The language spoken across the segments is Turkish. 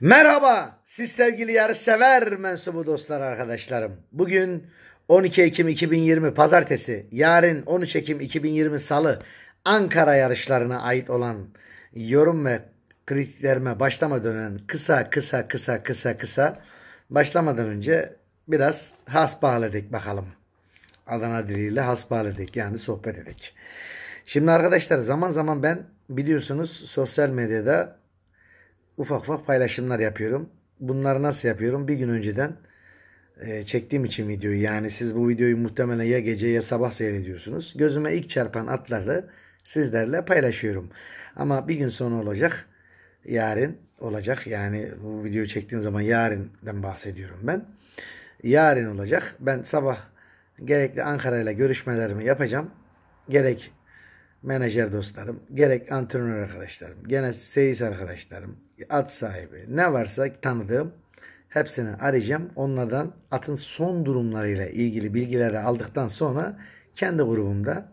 Merhaba siz sevgili yarışsever mensubu dostlar arkadaşlarım. Bugün 12 Ekim 2020 pazartesi, yarın 13 Ekim 2020 salı Ankara yarışlarına ait olan yorum ve kritiklerime başlama önce kısa kısa kısa kısa kısa başlamadan önce biraz hasbihal edik bakalım. Adana diliyle hasbihal edik yani sohbet edik. Şimdi arkadaşlar zaman zaman ben biliyorsunuz sosyal medyada ufak ufak paylaşımlar yapıyorum. Bunları nasıl yapıyorum? Bir gün önceden e, çektiğim için videoyu yani siz bu videoyu muhtemelen ya gece ya sabah seyrediyorsunuz. Gözüme ilk çarpan atları sizlerle paylaşıyorum. Ama bir gün sonra olacak. Yarın olacak. Yani bu videoyu çektiğim zaman yarından bahsediyorum ben. Yarın olacak. Ben sabah gerekli Ankara ile görüşmelerimi yapacağım. Gerek menajer dostlarım, gerek antrenör arkadaşlarım, gene seyis arkadaşlarım, at sahibi ne varsa tanıdığım hepsini arayacağım. Onlardan atın son durumlarıyla ilgili bilgileri aldıktan sonra kendi grubumda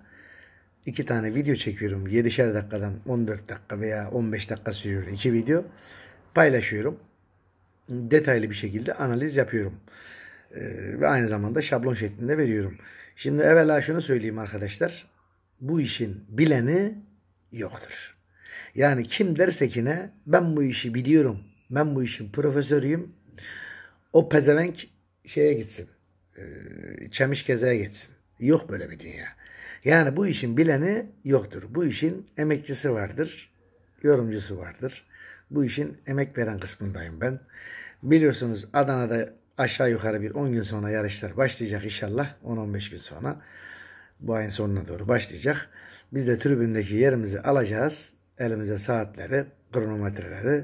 iki tane video çekiyorum. 7'şer dakikadan 14 dakika veya 15 dakika sürüyor iki video. Paylaşıyorum. Detaylı bir şekilde analiz yapıyorum. Ee, ve aynı zamanda şablon şeklinde veriyorum. Şimdi evvela şunu söyleyeyim arkadaşlar bu işin bileni yoktur. Yani kim derse ki ne ben bu işi biliyorum, ben bu işin profesörüyüm. O pezevenk şeye gitsin. E, kezeye gitsin. Yok böyle bir dünya. Yani bu işin bileni yoktur. Bu işin emekçisi vardır. Yorumcusu vardır. Bu işin emek veren kısmındayım ben. Biliyorsunuz Adana'da aşağı yukarı bir 10 gün sonra yarışlar başlayacak inşallah. 10-15 gün sonra bu ayın sonuna doğru başlayacak. Biz de tribündeki yerimizi alacağız. Elimize saatleri, kronometreleri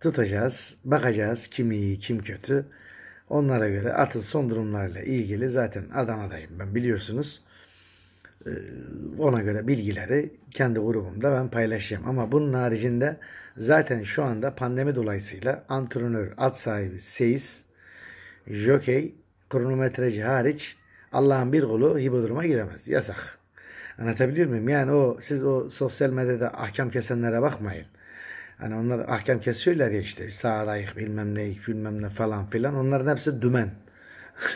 tutacağız. Bakacağız kim iyi, kim kötü. Onlara göre atın son durumlarla ilgili zaten Adana'dayım ben biliyorsunuz. Ee, ona göre bilgileri kendi grubumda ben paylaşacağım. Ama bunun haricinde zaten şu anda pandemi dolayısıyla antrenör, at sahibi, seyis, jokey, kronometreci hariç Allah'ın bir kulu hipodrom'a giremez. Yasak. Anlatabiliyor muyum? Yani o siz o sosyal medyada ahkam kesenlere bakmayın. Hani onlar ahkam kesiyorlar ya işte sağrayık bilmem ne bilmem ne falan filan. Onların hepsi dümen.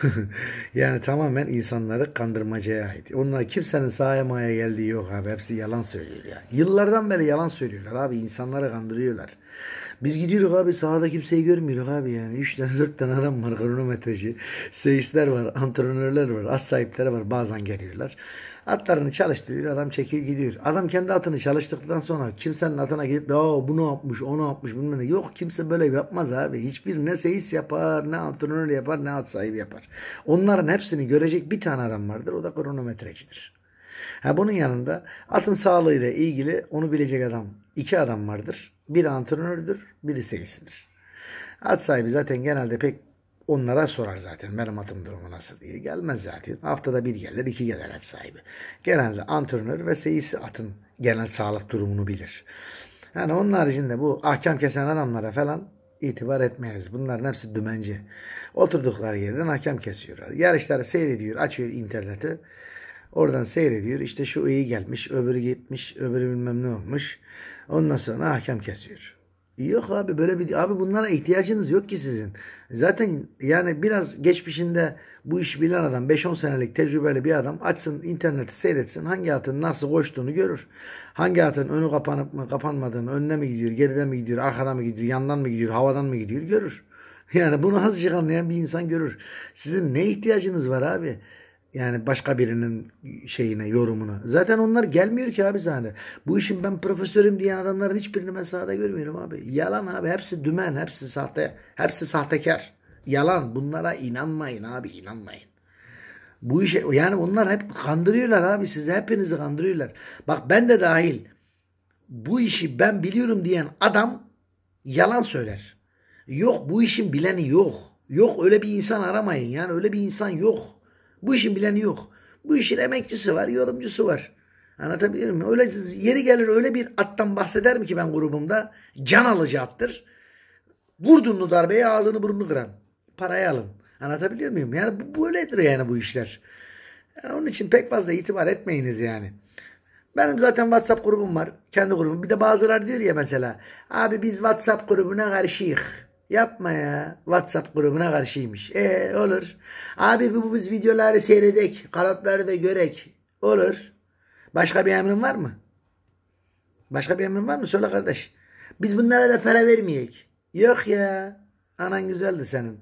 yani tamamen insanları kandırmacaya ait. Onlar kimsenin sahaya maya geldiği yok abi. Hepsi yalan söylüyor ya. Yıllardan beri yalan söylüyorlar abi. insanları kandırıyorlar. Biz gidiyoruz abi sahada kimseyi görmüyoruz abi yani. Üç tane dört tane adam var kronometreci. Seyisler var, antrenörler var, at sahipleri var. Bazen geliyorlar. Atlarını çalıştırıyor adam çekiyor gidiyor. Adam kendi atını çalıştıktan sonra kimsenin atına gidip bu ne yapmış onu yapmış bilmem ne. Yok kimse böyle yapmaz abi. Hiçbir ne seyis yapar ne antrenör yapar ne at sahibi yapar. Onların hepsini görecek bir tane adam vardır. O da kronometrecidir. Ha, bunun yanında atın sağlığıyla ilgili onu bilecek adam iki adam vardır. Bir antrenördür, biri seyisidir. At sahibi zaten genelde pek onlara sorar zaten benim atım durumu nasıl diye. Gelmez zaten. Haftada bir gelir, iki gelir at sahibi. Genelde antrenör ve seyisi atın genel sağlık durumunu bilir. Yani onun haricinde bu ahkam kesen adamlara falan itibar etmeyiz. Bunların hepsi dümenci. Oturdukları yerden hakem kesiyorlar. Yarışları seyrediyor, açıyor interneti. Oradan seyrediyor. İşte şu iyi gelmiş, öbürü gitmiş, öbürü bilmem ne olmuş. Ondan sonra hakem kesiyor. Yok abi böyle bir abi bunlara ihtiyacınız yok ki sizin. Zaten yani biraz geçmişinde bu iş bilen adam 5-10 senelik tecrübeli bir adam açsın interneti seyretsin hangi hatın nasıl koştuğunu görür. Hangi hatın önü kapanıp mı kapanmadığını önüne mi gidiyor geride mi gidiyor arkadan mı gidiyor yandan mı gidiyor havadan mı gidiyor görür. Yani bunu azıcık anlayan bir insan görür. Sizin ne ihtiyacınız var abi? Yani başka birinin şeyine, yorumuna. Zaten onlar gelmiyor ki abi sahne. Bu işin ben profesörüm diyen adamların hiçbirini ben sahada görmüyorum abi. Yalan abi. Hepsi dümen, hepsi sahte, hepsi sahtekar. Yalan. Bunlara inanmayın abi, inanmayın. Bu işe yani onlar hep kandırıyorlar abi sizi hepinizi kandırıyorlar. Bak ben de dahil bu işi ben biliyorum diyen adam yalan söyler. Yok bu işin bileni yok. Yok öyle bir insan aramayın yani öyle bir insan yok. Bu işin bileni yok. Bu işin emekçisi var, yorumcusu var. Anlatabiliyor muyum? Öyle, yeri gelir öyle bir attan bahseder mi ki ben grubumda. Can alıcı attır. Vurdunlu darbeye ağzını burnunu kıran. Parayı alın. Anlatabiliyor muyum? Yani bu, böyledir yani bu işler. Yani onun için pek fazla itibar etmeyiniz yani. Benim zaten WhatsApp grubum var. Kendi grubum. Bir de bazılar diyor ya mesela. Abi biz WhatsApp grubuna karşıyız. Yapma ya. WhatsApp grubuna karşıymış. E olur. Abi bu biz videoları seyredek. kalapları da görek. Olur. Başka bir emrin var mı? Başka bir emrin var mı? Söyle kardeş. Biz bunlara da para vermeyek. Yok ya. Anan güzeldi senin.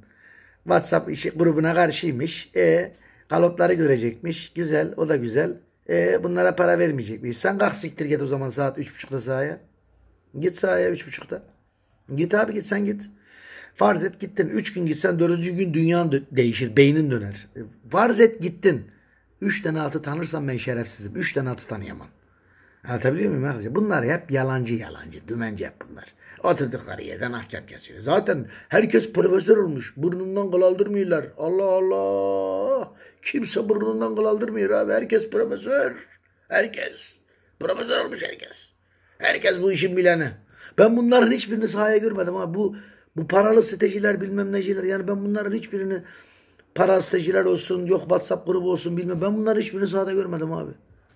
WhatsApp işi, grubuna karşıymış. E kalıpları görecekmiş. Güzel. O da güzel. E bunlara para vermeyecekmiş. Sen kalk siktir git o zaman saat 3.30'da sahaya. Git sahaya 3.30'da. Git abi git sen git. Farz et gittin. Üç gün gitsen dördüncü gün dünyan değişir. Beynin döner. E, farz et gittin. Üç tane atı tanırsam ben şerefsizim. Üç tane atı tanıyamam. Anlatabiliyor muyum arkadaşlar? Bunlar hep yalancı yalancı. Dümenci hep bunlar. Oturdukları yerden ahkam kesiyor. Zaten herkes profesör olmuş. Burnundan kıl aldırmıyorlar. Allah Allah. Kimse burnundan kıl aldırmıyor abi. Herkes profesör. Herkes. Profesör olmuş herkes. Herkes bu işin bileni. Ben bunların hiçbirini sahaya görmedim ama bu bu paralı siteciler bilmem neciler yani ben bunların hiçbirini para siteciler olsun yok WhatsApp grubu olsun bilmem ben bunların hiçbirini sahada görmedim abi.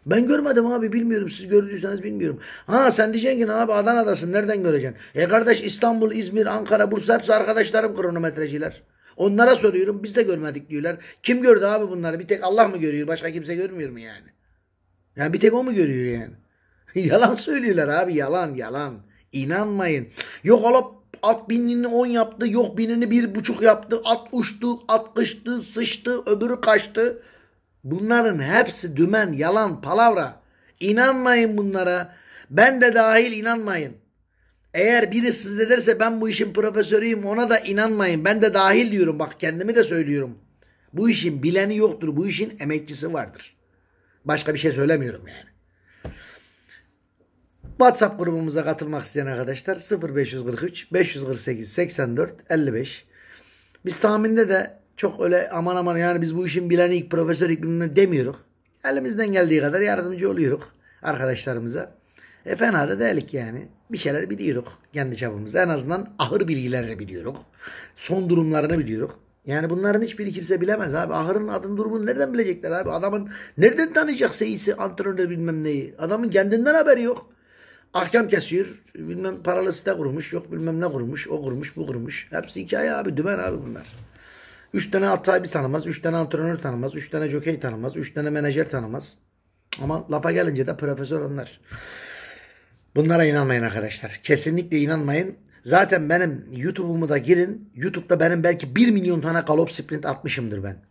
Ben görmedim abi bilmiyorum siz gördüyseniz bilmiyorum. Ha sen diyeceksin ki abi Adana'dasın nereden göreceksin? E kardeş İstanbul, İzmir, Ankara, Bursa hepsi arkadaşlarım kronometreciler. Onlara soruyorum biz de görmedik diyorlar. Kim gördü abi bunları? Bir tek Allah mı görüyor? Başka kimse görmüyor mu yani? Yani bir tek o mu görüyor yani? yalan söylüyorlar abi yalan yalan. İnanmayın. Yok olup at binini on yaptı. Yok binini bir buçuk yaptı. At uçtu, at kıştı, sıçtı, öbürü kaçtı. Bunların hepsi dümen, yalan, palavra. İnanmayın bunlara. Ben de dahil inanmayın. Eğer biri sizde derse ben bu işin profesörüyüm ona da inanmayın. Ben de dahil diyorum bak kendimi de söylüyorum. Bu işin bileni yoktur. Bu işin emekçisi vardır. Başka bir şey söylemiyorum yani. WhatsApp grubumuza katılmak isteyen arkadaşlar 0543 548 84 55. Biz tahminde de çok öyle aman aman yani biz bu işin bileni ilk profesör iklimine demiyoruz. Elimizden geldiği kadar yardımcı oluyoruz arkadaşlarımıza. E fena da değilik yani. Bir şeyler biliyoruz kendi çapımızda. En azından ahır bilgilerini biliyoruz. Son durumlarını biliyoruz. Yani bunların hiçbiri kimse bilemez abi. Ahırın adını durumunu nereden bilecekler abi? Adamın nereden tanıyacak seyisi, antrenörü bilmem neyi? Adamın kendinden haberi yok ahkam kesiyor. Bilmem paralı site kurmuş. Yok bilmem ne kurmuş. O kurmuş bu kurmuş. Hepsi hikaye abi. Dümen abi bunlar. Üç tane at sahibi tanımaz. Üç tane antrenör tanımaz. Üç tane jokey tanımaz. Üç tane menajer tanımaz. Ama lafa gelince de profesör onlar. Bunlara inanmayın arkadaşlar. Kesinlikle inanmayın. Zaten benim YouTube'umu da girin. YouTube'da benim belki 1 milyon tane galop sprint atmışımdır ben.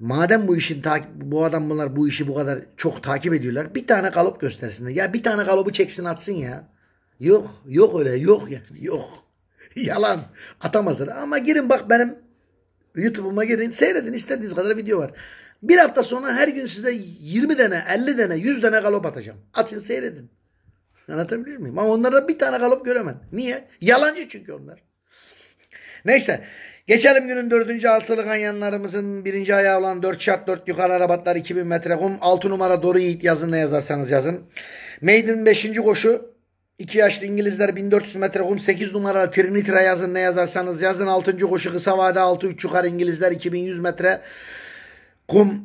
Madem bu işin takip bu adam bunlar bu işi bu kadar çok takip ediyorlar. Bir tane kalıp göstersinler. Ya bir tane galopu çeksin atsın ya. Yok, yok öyle. Yok yani. Yok. Yalan. Atamazlar. Ama girin bak benim YouTube'uma girin. Seyredin istediğiniz kadar video var. Bir hafta sonra her gün size 20 tane, 50 tane, 100 tane galop atacağım. Açın seyredin. Anlatabilir miyim? Ama onlarda bir tane galop göremem. Niye? Yalancı çünkü onlar. Neyse. Geçelim günün dördüncü altılı ganyanlarımızın birinci ayağı olan 4 şart 4 yukarı arabatlar 2000 metre kum. 6 numara Doru Yiğit yazın ne yazarsanız yazın. Maiden 5. koşu 2 yaşlı İngilizler 1400 metre kum 8 numara Trinitra yazın ne yazarsanız yazın. 6. koşu kısa vade 6-3 yukarı İngilizler 2100 metre kum.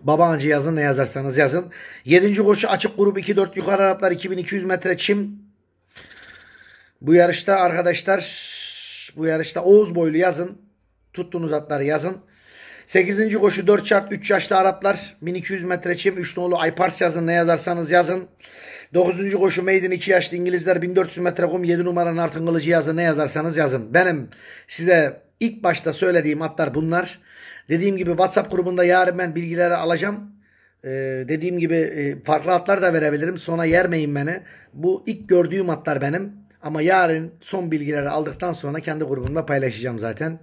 Babancı yazın ne yazarsanız yazın. 7. koşu açık grup 2-4 yukarı arabatlar 2200 metre çim. Bu yarışta arkadaşlar bu yarışta Oğuz boylu yazın. Tuttuğunuz atları yazın. 8. koşu 4 şart 3 yaşlı Araplar 1200 metre çim 3 nolu Aypars yazın ne yazarsanız yazın. 9. koşu Maiden 2 yaşlı İngilizler 1400 metre kum 7 numara Nartın Kılıcı yazın ne yazarsanız yazın. Benim size ilk başta söylediğim atlar bunlar. Dediğim gibi WhatsApp grubunda yarın ben bilgileri alacağım. Ee, dediğim gibi e, farklı atlar da verebilirim. Sona yermeyin beni. Bu ilk gördüğüm atlar benim. Ama yarın son bilgileri aldıktan sonra kendi grubumda paylaşacağım zaten.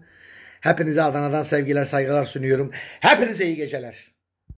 Hepinize Adana'dan sevgiler, saygılar sunuyorum. Hepinize iyi geceler.